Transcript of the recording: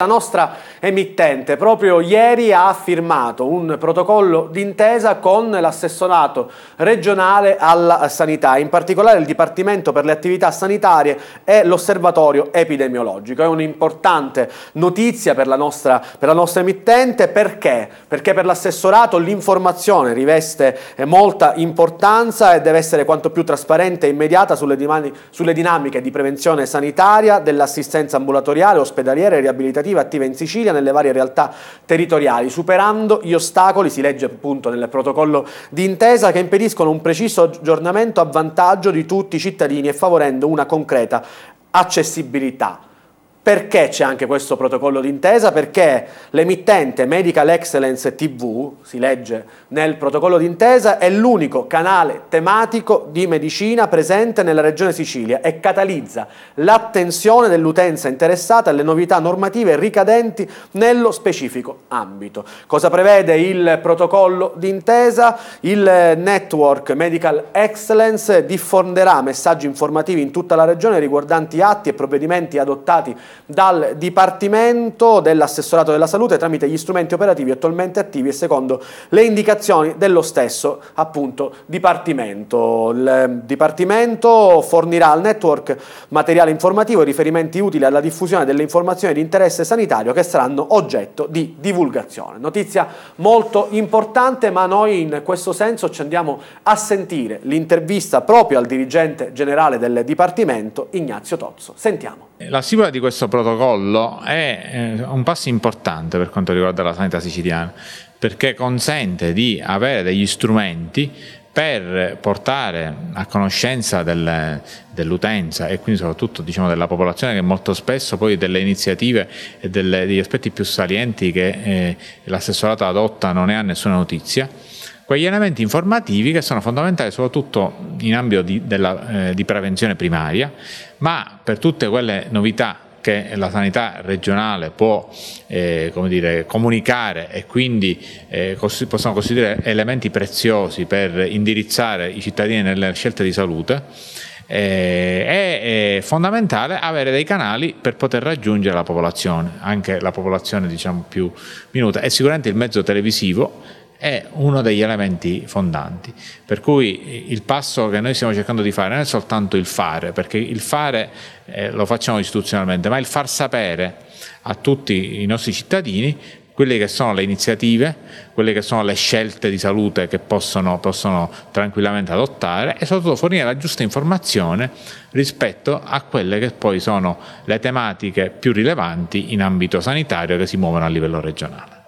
La nostra emittente proprio ieri ha firmato un protocollo d'intesa con l'assessorato regionale alla sanità, in particolare il Dipartimento per le attività sanitarie e l'osservatorio epidemiologico. È un'importante notizia per la, nostra, per la nostra emittente perché? Perché per l'assessorato l'informazione riveste molta importanza e deve essere quanto più trasparente e immediata sulle, sulle dinamiche di prevenzione sanitaria, dell'assistenza ambulatoriale, ospedaliera e riabilitativa amministrativa attiva in Sicilia nelle varie realtà territoriali, superando gli ostacoli, si legge appunto nel protocollo di intesa, che impediscono un preciso aggiornamento a vantaggio di tutti i cittadini e favorendo una concreta accessibilità. Perché c'è anche questo protocollo d'intesa? Perché l'emittente Medical Excellence TV, si legge nel protocollo d'intesa, è l'unico canale tematico di medicina presente nella regione Sicilia e catalizza l'attenzione dell'utenza interessata alle novità normative ricadenti nello specifico ambito. Cosa prevede il protocollo d'intesa? Il network Medical Excellence diffonderà messaggi informativi in tutta la regione riguardanti atti e provvedimenti adottati dal Dipartimento dell'Assessorato della Salute tramite gli strumenti operativi attualmente attivi e secondo le indicazioni dello stesso appunto, Dipartimento. Il ehm, Dipartimento fornirà al network materiale informativo e riferimenti utili alla diffusione delle informazioni di interesse sanitario che saranno oggetto di divulgazione. Notizia molto importante, ma noi in questo senso ci andiamo a sentire l'intervista proprio al dirigente generale del Dipartimento, Ignazio Tozzo. Sentiamo. La sigla di questo questo protocollo è eh, un passo importante per quanto riguarda la sanità siciliana, perché consente di avere degli strumenti per portare a conoscenza del, dell'utenza e quindi soprattutto diciamo, della popolazione che molto spesso poi delle iniziative e delle, degli aspetti più salienti che eh, l'assessorato adotta non ne ha nessuna notizia, quegli elementi informativi che sono fondamentali soprattutto in ambito di, della, eh, di prevenzione primaria, ma per tutte quelle novità che la sanità regionale può eh, dire, comunicare e quindi eh, cos- possono costituire elementi preziosi per indirizzare i cittadini nelle scelte di salute, eh, è eh, fondamentale avere dei canali per poter raggiungere la popolazione, anche la popolazione diciamo, più minuta È sicuramente il mezzo televisivo è uno degli elementi fondanti. Per cui eh, il passo che noi stiamo cercando di fare non è soltanto il fare, perché il fare eh, lo facciamo istituzionalmente, ma il far sapere a tutti i nostri cittadini quelle che sono le iniziative, quelle che sono le scelte di salute che possono, possono tranquillamente adottare e soprattutto fornire la giusta informazione rispetto a quelle che poi sono le tematiche più rilevanti in ambito sanitario che si muovono a livello regionale.